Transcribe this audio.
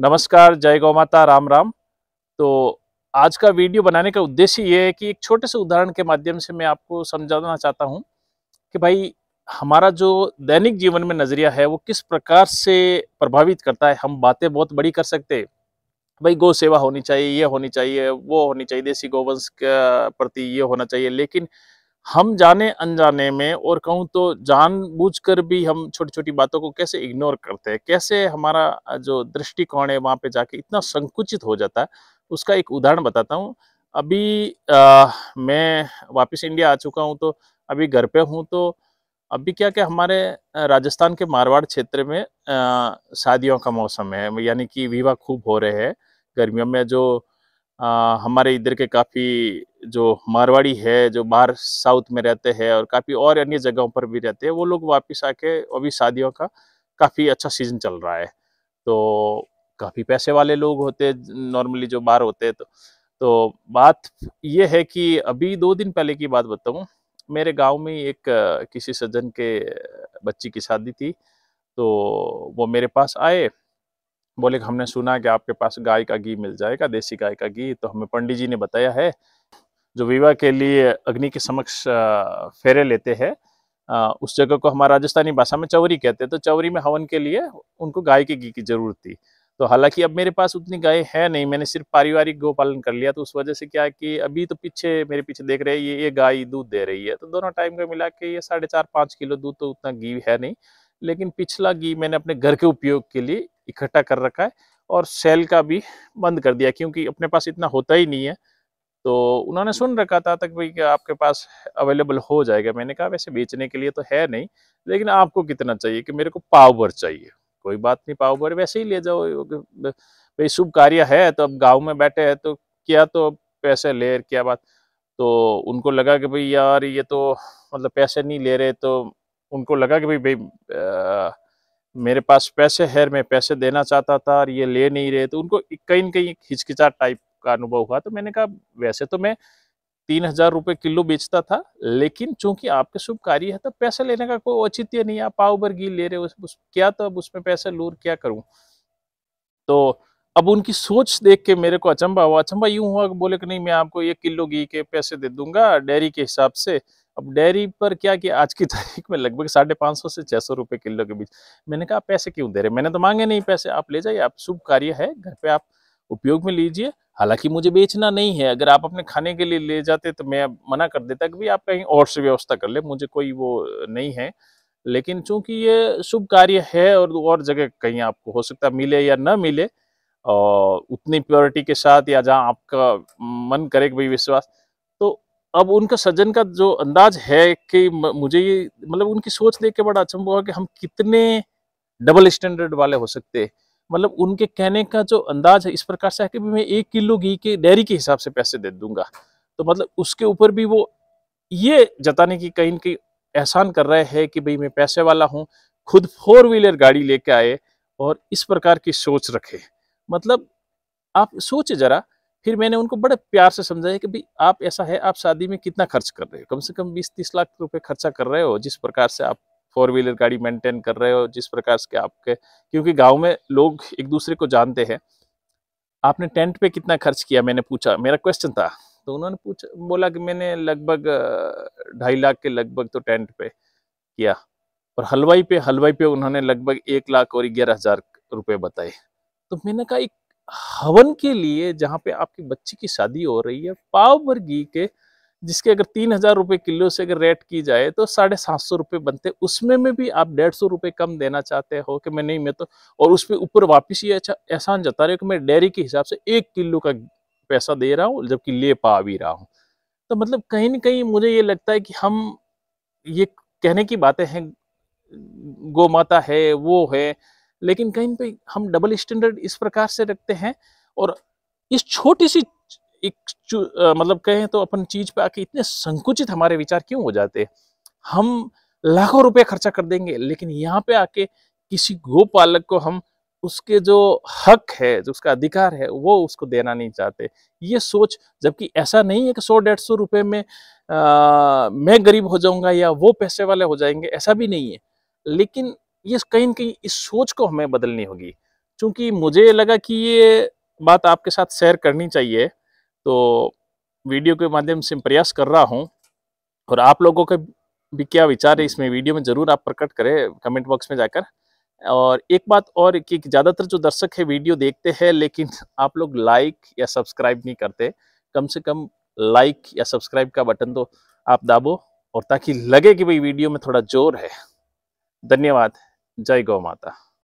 नमस्कार जय गौ माता राम राम तो आज का वीडियो बनाने का उद्देश्य ये है कि एक छोटे से उदाहरण के माध्यम से मैं आपको समझाना चाहता हूँ कि भाई हमारा जो दैनिक जीवन में नज़रिया है वो किस प्रकार से प्रभावित करता है हम बातें बहुत बड़ी कर सकते भाई गौ सेवा होनी चाहिए ये होनी चाहिए वो होनी चाहिए देसी गोवंश के प्रति ये होना चाहिए लेकिन हम जाने अनजाने में और कहूँ तो जानबूझकर भी हम छोटी छोटी बातों को कैसे इग्नोर करते हैं कैसे हमारा जो दृष्टिकोण है वहाँ पे जाके इतना संकुचित हो जाता है उसका एक उदाहरण बताता हूँ अभी आ, मैं वापस इंडिया आ चुका हूँ तो अभी घर पे हूँ तो अभी क्या क्या हमारे राजस्थान के मारवाड़ क्षेत्र में शादियों का मौसम है यानी कि विवाह खूब हो रहे हैं गर्मियों में जो आ, हमारे इधर के काफ़ी जो मारवाड़ी है जो बाहर साउथ में रहते हैं और काफ़ी और अन्य जगहों पर भी रहते हैं वो लोग वापस आके अभी शादियों का काफ़ी अच्छा सीजन चल रहा है तो काफ़ी पैसे वाले लोग होते नॉर्मली जो बाहर होते तो तो बात यह है कि अभी दो दिन पहले की बात बताऊँ मेरे गांव में एक किसी सज्जन के बच्ची की शादी थी तो वो मेरे पास आए बोले कि हमने सुना कि आपके पास गाय का घी मिल जाएगा देसी गाय का घी तो हमें पंडित जी ने बताया है जो विवाह के लिए अग्नि के समक्ष फेरे लेते हैं उस जगह को हमारा राजस्थानी भाषा में चौरी कहते हैं तो चौरी में हवन के लिए उनको गाय के घी की जरूरत थी तो हालांकि अब मेरे पास उतनी गाय है नहीं मैंने सिर्फ पारिवारिक गोपालन पालन कर लिया तो उस वजह से क्या है कि अभी तो पीछे मेरे पीछे देख रहे हैं ये ये गाय दूध दे रही है तो दोनों टाइम का मिला के ये साढ़े चार पाँच किलो दूध तो उतना घी है नहीं लेकिन पिछला घी मैंने अपने घर के उपयोग के लिए इकट्ठा कर रखा है और सेल का भी बंद कर दिया क्योंकि अपने पास इतना होता ही नहीं है तो उन्होंने सुन रखा था तक भाई आपके पास अवेलेबल हो जाएगा मैंने कहा वैसे बेचने के लिए तो है नहीं लेकिन आपको कितना चाहिए कि मेरे को पावर चाहिए कोई बात नहीं पावर वैसे ही ले जाओ भाई शुभ कार्य है तो अब गाँव में बैठे हैं तो क्या तो पैसे ले क्या बात तो उनको लगा कि भाई यार ये तो मतलब पैसे नहीं ले रहे तो उनको लगा कि भाई भाई मेरे पास पैसे है मैं पैसे देना चाहता था और ये ले नहीं रहे तो उनको कहीं ना कहीं हिचकिचाट टाइप का अनुभव हुआ तो मैंने कहा वैसे तो मैं तीन हजार रुपये किलो बेचता था लेकिन चूंकि आपके शुभ कार्य है तो पैसे लेने का कोई औचित्य नहीं आप पाव भर घी ले रहे हो उस, क्या तो अब उसमें पैसे लूर क्या करूं तो अब उनकी सोच देख के मेरे को अचंबा हुआ अचंबा यूं हुआ कि बोले कि नहीं मैं आपको एक किलो घी के पैसे दे दूंगा डेयरी के हिसाब से अब डेयरी पर क्या कि आज की तारीख में लगभग साढ़े पाँच सौ से छः सौ रुपये किलो के बीच मैंने कहा पैसे क्यों दे रहे मैंने तो मांगे नहीं पैसे आप ले जाइए आप शुभ कार्य है घर पे आप उपयोग में लीजिए हालांकि मुझे बेचना नहीं है अगर आप अपने खाने के लिए ले जाते तो मैं मना कर देता कि आप कहीं और से व्यवस्था कर ले मुझे कोई वो नहीं है लेकिन चूंकि ये शुभ कार्य है और और जगह कहीं आपको हो सकता मिले या ना मिले और उतनी प्योरिटी के साथ या जहाँ आपका मन करे कि भाई विश्वास तो अब उनका सज्जन का जो अंदाज है कि मुझे ये मतलब उनकी सोच देख के बड़ा अचंभ अच्छा हुआ कि हम कितने डबल स्टैंडर्ड वाले हो सकते हैं मतलब उनके कहने का जो अंदाज है इस प्रकार से है कि मैं एक किलो घी के डेयरी के हिसाब से पैसे दे दूंगा तो मतलब उसके ऊपर भी वो ये जताने की कहीं कहीं एहसान कर रहे हैं कि भाई मैं पैसे वाला हूँ खुद फोर व्हीलर गाड़ी लेके आए और इस प्रकार की सोच रखे मतलब आप सोच जरा फिर मैंने उनको बड़े प्यार से समझाया कि भाई आप ऐसा है आप शादी में कितना खर्च कर रहे हो कम से कम बीस तीस लाख रुपए खर्चा कर रहे हो जिस प्रकार से आप फोर व्हीलर गाड़ी मेंटेन कर रहे हो जिस प्रकार से आपके क्योंकि गांव में लोग एक दूसरे को जानते हैं आपने टेंट पे कितना खर्च किया मैंने पूछा मेरा क्वेश्चन था तो उन्होंने पूछा बोला कि मैंने लगभग ढाई लाख के लगभग तो टेंट पे किया और हलवाई पे हलवाई पे उन्होंने लगभग एक लाख और ग्यारह हजार रुपये बताए तो मैंने कहा एक हवन के लिए जहाँ पे आपके बच्चे की शादी हो रही है पाव भर घी के जिसके अगर तीन हजार रुपये किलो से अगर रेट की जाए तो साढ़े सात सौ रुपये बनते उसमें में भी आप डेढ़ सौ रुपये कम देना चाहते हो कि मैं नहीं मैं तो और उस पर ऊपर वापस ये अच्छा एहसान जता रहे हो कि मैं डेयरी के हिसाब से एक किलो का पैसा दे रहा हूँ जबकि ले पा भी रहा हूँ तो मतलब कहीं ना कहीं मुझे ये लगता है कि हम ये कहने की बातें हैं गौ माता है वो है लेकिन कहीं पे हम डबल स्टैंडर्ड इस प्रकार से रखते हैं और इस छोटी सी एक मतलब कहें तो अपन चीज पे आके इतने संकुचित हमारे विचार क्यों हो जाते हम लाखों रुपए खर्चा कर देंगे लेकिन यहाँ पे आके किसी गोपालक को हम उसके जो हक है जो उसका अधिकार है वो उसको देना नहीं चाहते ये सोच जबकि ऐसा नहीं है कि सौ डेढ़ सौ रुपये में आ, मैं गरीब हो जाऊंगा या वो पैसे वाले हो जाएंगे ऐसा भी नहीं है लेकिन ये कहीं ना कहीं इस सोच को हमें बदलनी होगी क्योंकि मुझे लगा कि ये बात आपके साथ शेयर करनी चाहिए तो वीडियो के माध्यम से प्रयास कर रहा हूँ और आप लोगों के भी क्या विचार है इसमें वीडियो में ज़रूर आप प्रकट करें कमेंट बॉक्स में जाकर और एक बात और कि ज़्यादातर जो दर्शक है वीडियो देखते हैं लेकिन आप लोग लाइक या सब्सक्राइब नहीं करते कम से कम लाइक या सब्सक्राइब का बटन तो आप दाबो और ताकि लगे कि भाई वीडियो में थोड़ा जोर है धन्यवाद जय गौ माता